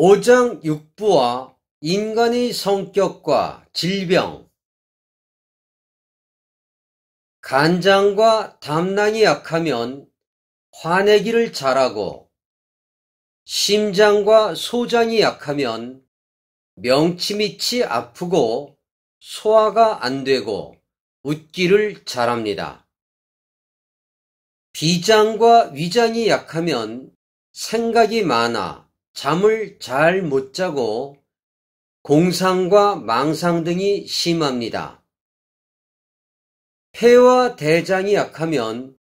5장 6부와 인간의 성격과 질병 간장과 담낭이 약하면 화내기를 잘하고 심장과 소장이 약하면 명치밑이 아프고 소화가 안 되고 웃기를 잘합니다. 비장과 위장이 약하면 생각이 많아 잠을 잘 못 자고 공상과 망상 등이 심합니다. 폐와 대장이 약하면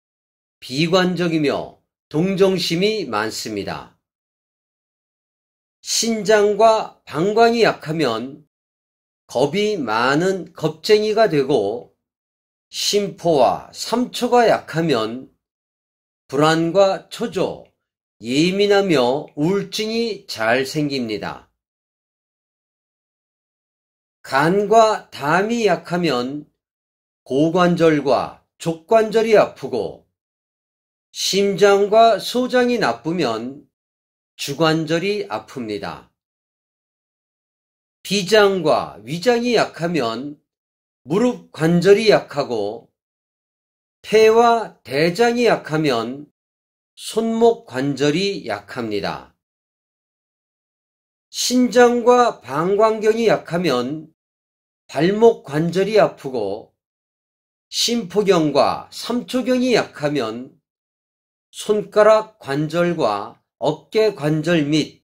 비관적이며 동정심이 많습니다. 신장과 방광이 약하면 겁이 많은 겁쟁이가 되고 심포와 삼초가 약하면 불안과 초조, 예민하며 우울증이 잘 생깁니다. 간과 담이 약하면 고관절과 족관절이 아프고 심장과 소장이 나쁘면 주관절이 아픕니다. 비장과 위장이 약하면 무릎 관절이 약하고 폐와 대장이 약하면 손목 관절이 약합니다. 신장과 방광경이 약하면 발목 관절이 아프고 심포경과 삼초경이 약하면 손가락 관절과 어깨 관절 및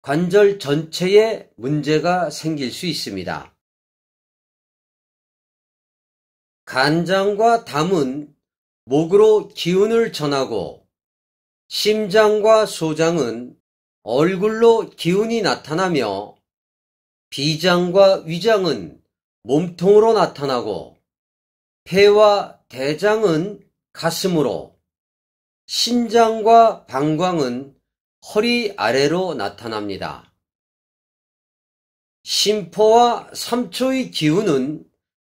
관절 전체에 문제가 생길 수 있습니다. 간장과 담은 목으로 기운을 전하고 심장과 소장은 얼굴로 기운이 나타나며 비장과 위장은 몸통으로 나타나고 폐와 대장은 가슴으로 신장과 방광은 허리 아래로 나타납니다. 심포와 삼초의 기운은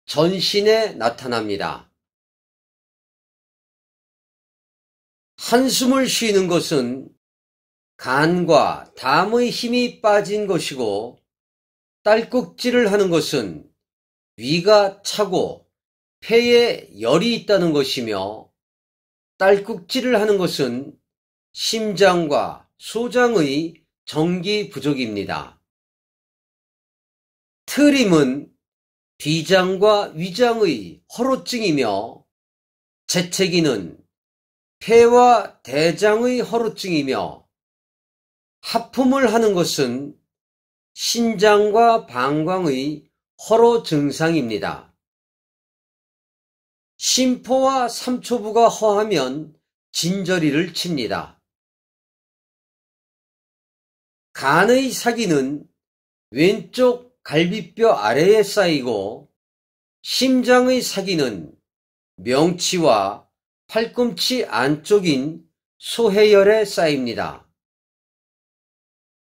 전신에 나타납니다. 한숨을 쉬는 것은 간과 담의 힘이 빠진 것이고 딸꾹질을 하는 것은 위가 차고 폐에 열이 있다는 것이며 딸꾹질을 하는 것은 심장과 소장의 정기 부족입니다. 트림은 비장과 위장의 허로증이며 재채기는 폐와 대장의 허루증이며 하품을 하는 것은 신장과 방광의 허로 증상입니다. 심포와 삼초부가 허하면 진저리를 칩니다. 간의 사기는 왼쪽 갈비뼈 아래에 쌓이고 심장의 사기는 명치와 팔꿈치 안쪽인 소해열에 쌓입니다.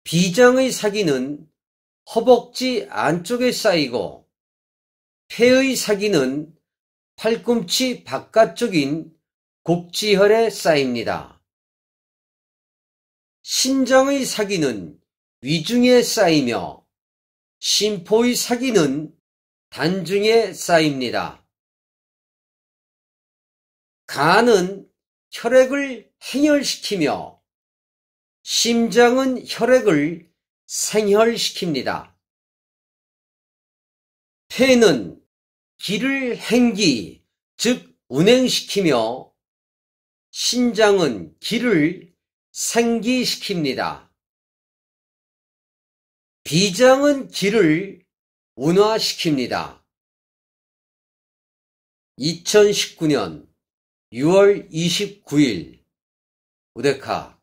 비장의 사기는 허벅지 안쪽에 쌓이고 폐의 사기는 팔꿈치 바깥쪽인 곡지혈에 쌓입니다. 신장의 사기는 위중에 쌓이며 심포의 사기는 단중에 쌓입니다. 간은 혈액을 행혈시키며 심장은 혈액을 생혈시킵니다. 폐는 기를 행기, 즉 운행시키며 신장은 기를 생기시킵니다. 비장은 기를 운화시킵니다. 2019년 6월 29일 우데카